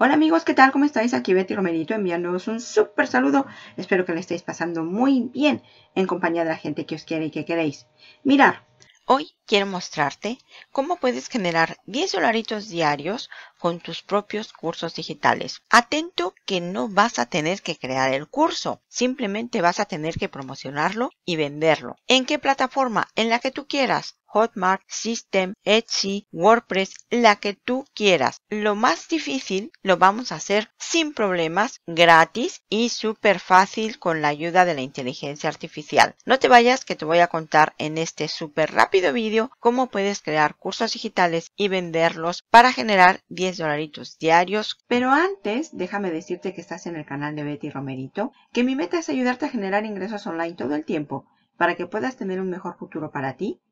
Hola amigos, ¿qué tal? ¿Cómo estáis? Aquí Betty Romerito enviándoos un súper saludo. Espero que le estéis pasando muy bien en compañía de la gente que os quiere y que queréis. Mirar. Hoy quiero mostrarte cómo puedes generar 10 dolaritos diarios con tus propios cursos digitales. Atento que no vas a tener que crear el curso, simplemente vas a tener que promocionarlo y venderlo. ¿En qué plataforma? En la que tú quieras. Hotmart, System, Etsy, WordPress, la que tú quieras. Lo más difícil lo vamos a hacer sin problemas, gratis y súper fácil con la ayuda de la inteligencia artificial. No te vayas que te voy a contar en este súper rápido vídeo cómo puedes crear cursos digitales y venderlos para generar 10 dolaritos diarios. Pero antes, déjame decirte que estás en el canal de Betty Romerito, que mi meta es ayudarte a generar ingresos online todo el tiempo para que puedas tener un mejor futuro para ti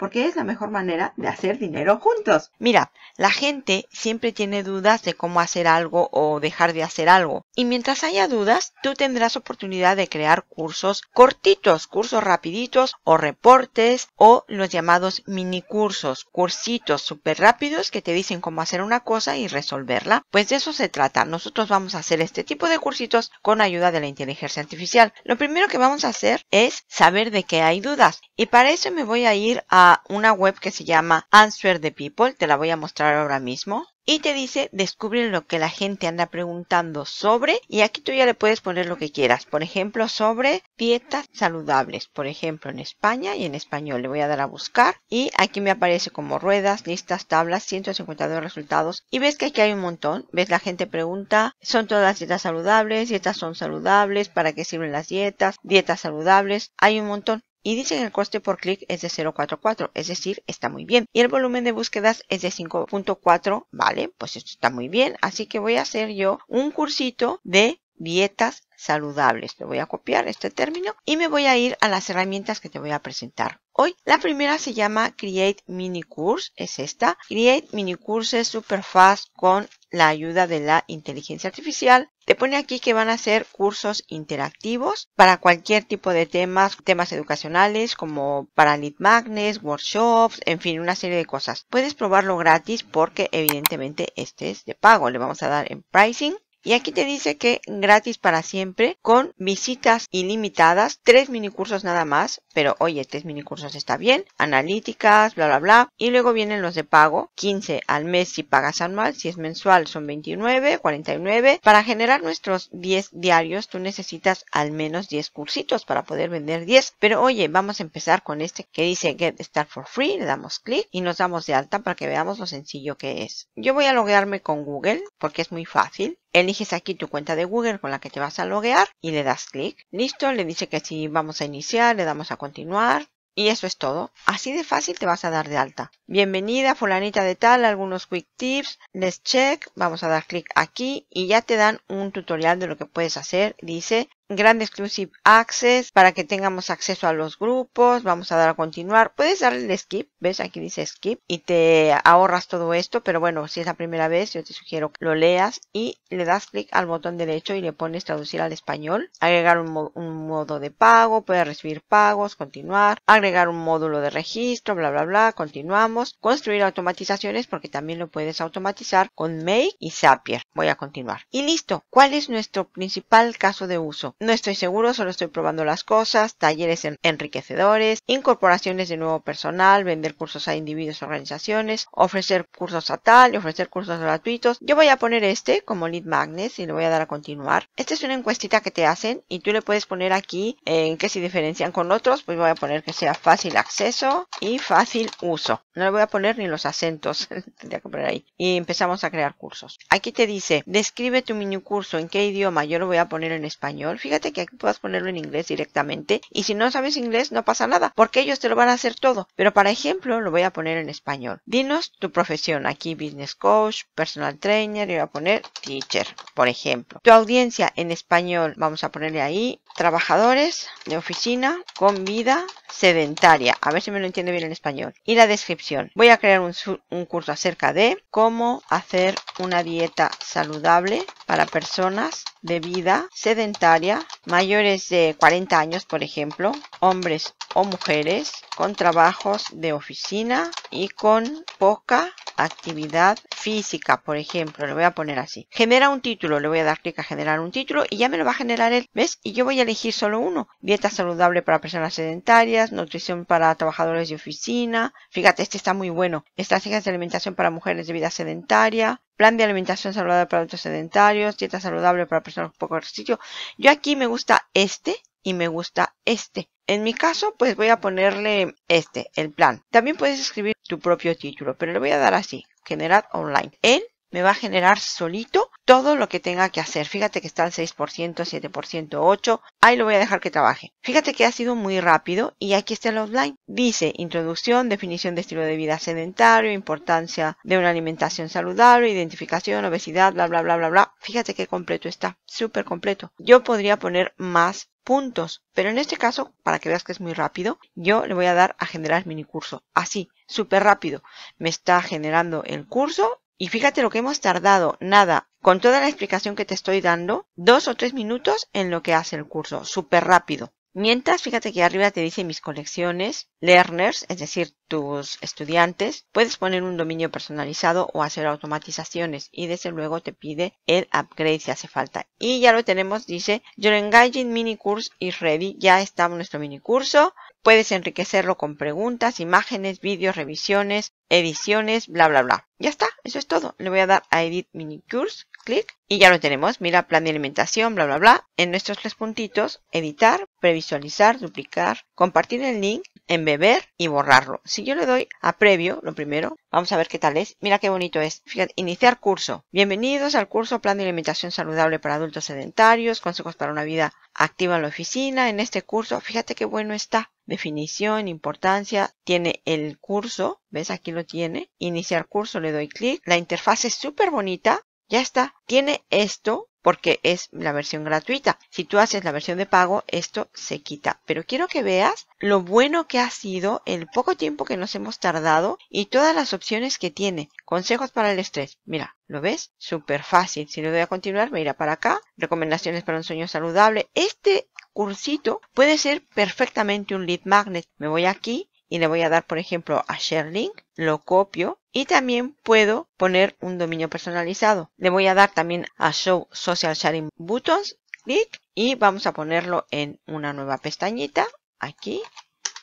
porque es la mejor manera de hacer dinero juntos. Mira, la gente siempre tiene dudas de cómo hacer algo o dejar de hacer algo. Y mientras haya dudas, tú tendrás oportunidad de crear cursos cortitos, cursos rapiditos o reportes o los llamados mini cursos, cursitos súper rápidos que te dicen cómo hacer una cosa y resolverla. Pues de eso se trata. Nosotros vamos a hacer este tipo de cursitos con ayuda de la inteligencia artificial. Lo primero que vamos a hacer es saber de qué hay dudas. Y para eso me voy a ir a una web que se llama Answer the People. Te la voy a mostrar ahora mismo y te dice descubre lo que la gente anda preguntando sobre y aquí tú ya le puedes poner lo que quieras. Por ejemplo, sobre dietas saludables. Por ejemplo, en España y en español le voy a dar a buscar y aquí me aparece como ruedas, listas, tablas, 152 resultados y ves que aquí hay un montón. Ves la gente pregunta, ¿son todas dietas saludables? ¿Dietas son saludables? ¿Para qué sirven las dietas? ¿Dietas saludables? Hay un montón. Y dice que el coste por clic es de 0.44, es decir, está muy bien. Y el volumen de búsquedas es de 5.4, vale, pues esto está muy bien. Así que voy a hacer yo un cursito de dietas saludables. Te voy a copiar este término y me voy a ir a las herramientas que te voy a presentar. Hoy la primera se llama Create Mini Course, es esta. Create Mini es super fast con la ayuda de la inteligencia artificial. Te pone aquí que van a ser cursos interactivos para cualquier tipo de temas, temas educacionales como para lead magnets, workshops, en fin, una serie de cosas. Puedes probarlo gratis porque evidentemente este es de pago. Le vamos a dar en pricing y aquí te dice que gratis para siempre, con visitas ilimitadas, tres minicursos nada más, pero oye, tres minicursos está bien, analíticas, bla, bla, bla. Y luego vienen los de pago, 15 al mes si pagas anual, si es mensual son 29, 49. Para generar nuestros 10 diarios, tú necesitas al menos 10 cursitos para poder vender 10. Pero oye, vamos a empezar con este que dice Get Start for Free, le damos clic y nos damos de alta para que veamos lo sencillo que es. Yo voy a loguearme con Google porque es muy fácil. Eliges aquí tu cuenta de Google con la que te vas a loguear y le das clic. Listo, le dice que si vamos a iniciar, le damos a continuar. Y eso es todo. Así de fácil te vas a dar de alta. Bienvenida fulanita de tal, algunos quick tips, let's check, vamos a dar clic aquí y ya te dan un tutorial de lo que puedes hacer. Dice Grande Exclusive Access para que tengamos acceso a los grupos. Vamos a dar a continuar. Puedes darle el skip, ¿ves? Aquí dice skip y te ahorras todo esto, pero bueno, si es la primera vez, yo te sugiero que lo leas y le das clic al botón derecho y le pones traducir al español, agregar un, modo de pago, puedes recibir pagos, continuar, agregar un módulo de registro, bla, bla, bla, continuamos, construir automatizaciones porque también lo puedes automatizar con Make y Zapier. Voy a continuar. Y listo, ¿cuál es nuestro principal caso de uso? No estoy seguro, solo estoy probando las cosas, talleres enriquecedores, incorporaciones de nuevo personal, vender cursos a individuos o organizaciones, ofrecer cursos a tal y ofrecer cursos gratuitos. Yo voy a poner este como lead magnet y le voy a dar a continuar. Esta es una encuestita que te hacen y tú le puedes poner aquí en qué se diferencian con otros. Pues voy a poner que sea fácil acceso y fácil uso. No le voy a poner ni los acentos, tendría que ahí. Y empezamos a crear cursos. Aquí te dice, describe tu mini curso, en qué idioma. Yo lo voy a poner en español fíjate que aquí puedas ponerlo en inglés directamente y si no sabes inglés no pasa nada porque ellos te lo van a hacer todo. Pero para ejemplo lo voy a poner en español. Dinos tu profesión. Aquí business coach, personal trainer y voy a poner teacher, por ejemplo. Tu audiencia en español, vamos a ponerle ahí trabajadores de oficina con vida sedentaria. A ver si me lo entiende bien en español. Y la descripción. Voy a crear un, un curso acerca de cómo hacer una dieta saludable para personas de vida sedentaria mayores de 40 años, por ejemplo, hombres o mujeres con trabajos de oficina y con poca actividad física, por ejemplo, le voy a poner así. Genera un título, le voy a dar clic a generar un título y ya me lo va a generar el ¿ves? Y yo voy a elegir solo uno. Dieta saludable para personas sedentarias, nutrición para trabajadores de oficina. Fíjate, este está muy bueno. Estrategias de alimentación para mujeres de vida sedentaria, plan de alimentación saludable para adultos sedentarios, dieta saludable para personas con poco ejercicio. Yo aquí me gusta este y me gusta este. En mi caso, pues voy a ponerle este, el plan. También puedes escribir tu propio título, pero le voy a dar así, generar online, en me va a generar solito todo lo que tenga que hacer. Fíjate que está al 6%, 7%, 8%. Ahí lo voy a dejar que trabaje. Fíjate que ha sido muy rápido y aquí está el outline. Dice introducción, definición de estilo de vida sedentario, importancia de una alimentación saludable, identificación, obesidad, bla, bla, bla, bla, bla. Fíjate qué completo está. Súper completo. Yo podría poner más puntos, pero en este caso, para que veas que es muy rápido, yo le voy a dar a generar mini curso. Así, súper rápido. Me está generando el curso y fíjate lo que hemos tardado, nada, con toda la explicación que te estoy dando, dos o tres minutos en lo que hace el curso, súper rápido. Mientras, fíjate que arriba te dice mis colecciones, learners, es decir, tus estudiantes, puedes poner un dominio personalizado o hacer automatizaciones y desde luego te pide el upgrade si hace falta. Y ya lo tenemos, dice, Your Engaging Mini Course is ready, ya está nuestro mini curso. Puedes enriquecerlo con preguntas, imágenes, vídeos, revisiones, ediciones, bla, bla, bla. Ya está, eso es todo. Le voy a dar a Edit Mini Course, clic, y ya lo tenemos. Mira, plan de alimentación, bla, bla, bla. En nuestros tres puntitos, editar, previsualizar, duplicar, compartir el link, embeber y borrarlo. Si yo le doy a previo, lo primero, vamos a ver qué tal es. Mira qué bonito es. Fíjate, iniciar curso. Bienvenidos al curso Plan de Alimentación Saludable para Adultos Sedentarios, consejos para una vida activa en la oficina. En este curso, fíjate qué bueno está definición, importancia, tiene el curso, ¿ves? Aquí lo tiene, iniciar curso, le doy clic, la interfaz es súper bonita, ya está, tiene esto porque es la versión gratuita. Si tú haces la versión de pago, esto se quita. Pero quiero que veas lo bueno que ha sido el poco tiempo que nos hemos tardado y todas las opciones que tiene. Consejos para el estrés. Mira, ¿lo ves? Súper fácil. Si le doy a continuar, me irá para acá. Recomendaciones para un sueño saludable. Este cursito puede ser perfectamente un lead magnet. Me voy aquí y le voy a dar por ejemplo a share link, lo copio y también puedo poner un dominio personalizado. Le voy a dar también a show social sharing buttons, clic y vamos a ponerlo en una nueva pestañita aquí.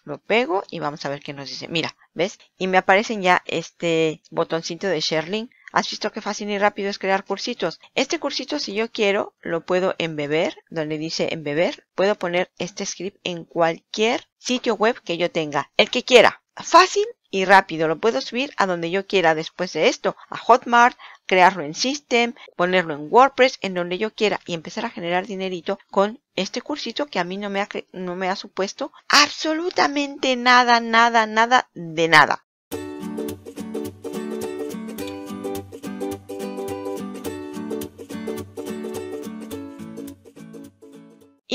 Lo pego y vamos a ver qué nos dice. Mira, ¿ves? Y me aparecen ya este botoncito de share link. Has visto qué fácil y rápido es crear cursitos. Este cursito, si yo quiero, lo puedo embeber, donde dice embeber. Puedo poner este script en cualquier sitio web que yo tenga, el que quiera. Fácil y rápido, lo puedo subir a donde yo quiera después de esto, a Hotmart, crearlo en System, ponerlo en WordPress, en donde yo quiera y empezar a generar dinerito con este cursito que a mí no me ha, no me ha supuesto absolutamente nada, nada, nada de nada.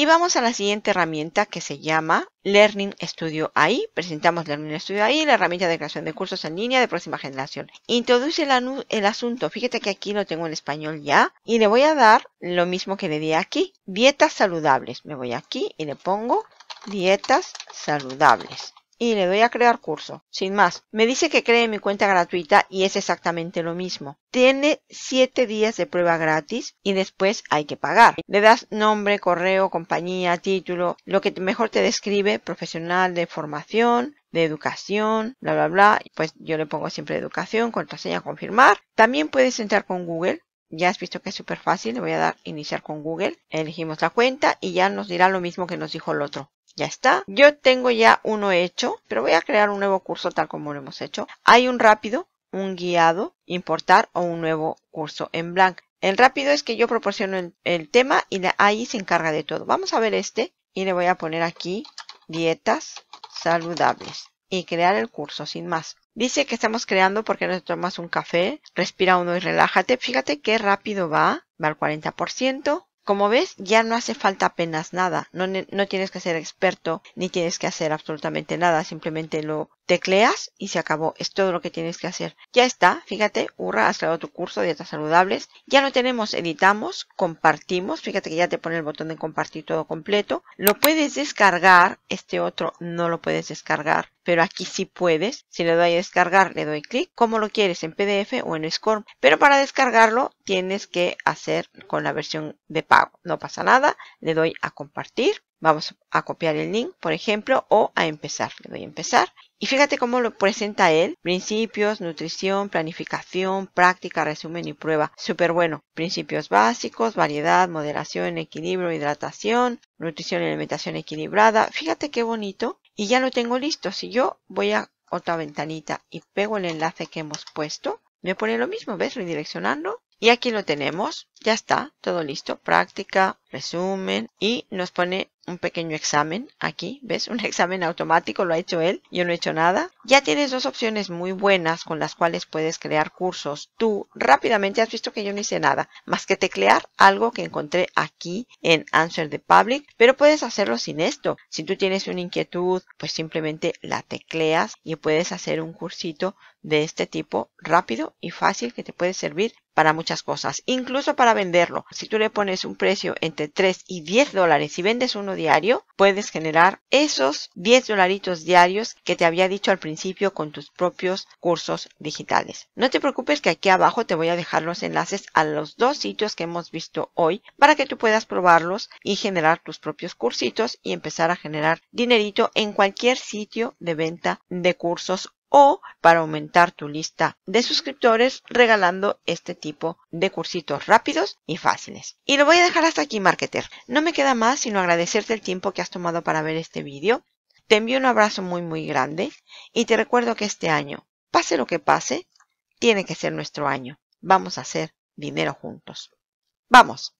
Y vamos a la siguiente herramienta que se llama Learning Studio AI. Presentamos Learning Studio AI, la herramienta de creación de cursos en línea de próxima generación. Introduce el, asunto. Fíjate que aquí lo tengo en español ya. Y le voy a dar lo mismo que le di aquí. Dietas saludables. Me voy aquí y le pongo dietas saludables y le doy a crear curso, sin más. Me dice que cree mi cuenta gratuita y es exactamente lo mismo. Tiene 7 días de prueba gratis y después hay que pagar. Le das nombre, correo, compañía, título, lo que mejor te describe, profesional de formación, de educación, bla, bla, bla. Pues yo le pongo siempre educación, contraseña, confirmar. También puedes entrar con Google. Ya has visto que es súper fácil, le voy a dar iniciar con Google, elegimos la cuenta y ya nos dirá lo mismo que nos dijo el otro. Ya está. Yo tengo ya uno hecho, pero voy a crear un nuevo curso tal como lo hemos hecho. Hay un rápido, un guiado, importar o un nuevo curso en blanco. El rápido es que yo proporciono el, tema y ahí se encarga de todo. Vamos a ver este y le voy a poner aquí dietas saludables y crear el curso sin más. Dice que estamos creando porque te tomas un café, respira uno y relájate. Fíjate qué rápido va, va al 40%. Como ves, ya no hace falta apenas nada, no, no, tienes que ser experto ni tienes que hacer absolutamente nada, simplemente lo tecleas y se acabó. Es todo lo que tienes que hacer. Ya está, fíjate, hurra, has creado tu curso de dietas saludables. Ya lo tenemos, editamos, compartimos. Fíjate que ya te pone el botón de compartir todo completo. Lo puedes descargar, este otro no lo puedes descargar, pero aquí sí puedes. Si le doy a descargar, le doy clic, como lo quieres, en PDF o en SCORM. Pero para descargarlo tienes que hacer con la versión de pago. No pasa nada, le doy a compartir. Vamos a copiar el link, por ejemplo, o a empezar. Le doy a empezar. Y fíjate cómo lo presenta él. Principios, nutrición, planificación, práctica, resumen y prueba. Súper bueno. Principios básicos, variedad, moderación, equilibrio, hidratación, nutrición y alimentación equilibrada. Fíjate qué bonito. Y ya lo tengo listo. Si yo voy a otra ventanita y pego el enlace que hemos puesto, me pone lo mismo, ¿ves? Redireccionando. Y aquí lo tenemos, ya está, todo listo, práctica, resumen y nos pone un pequeño examen aquí, ¿ves? Un examen automático lo ha hecho él, yo no he hecho nada. Ya tienes dos opciones muy buenas con las cuales puedes crear cursos. Tú rápidamente has visto que yo no hice nada, más que teclear algo que encontré aquí en Answer the Public, pero puedes hacerlo sin esto. Si tú tienes una inquietud, pues simplemente la tecleas y puedes hacer un cursito de este tipo rápido y fácil que te puede servir para muchas cosas, incluso para venderlo. Si tú le pones un precio entre 3 y 10 dólares y vendes uno diario, puedes generar esos 10 dolaritos diarios que te había dicho al principio con tus propios cursos digitales. No te preocupes que aquí abajo te voy a dejar los enlaces a los dos sitios que hemos visto hoy para que tú puedas probarlos y generar tus propios cursitos y empezar a generar dinerito en cualquier sitio de venta de cursos o para aumentar tu lista de suscriptores regalando este tipo de cursitos rápidos y fáciles. Y lo voy a dejar hasta aquí, marketer. No me queda más sino agradecerte el tiempo que has tomado para ver este vídeo. Te envío un abrazo muy muy grande y te recuerdo que este año, pase lo que pase, tiene que ser nuestro año. Vamos a hacer dinero juntos. ¡Vamos!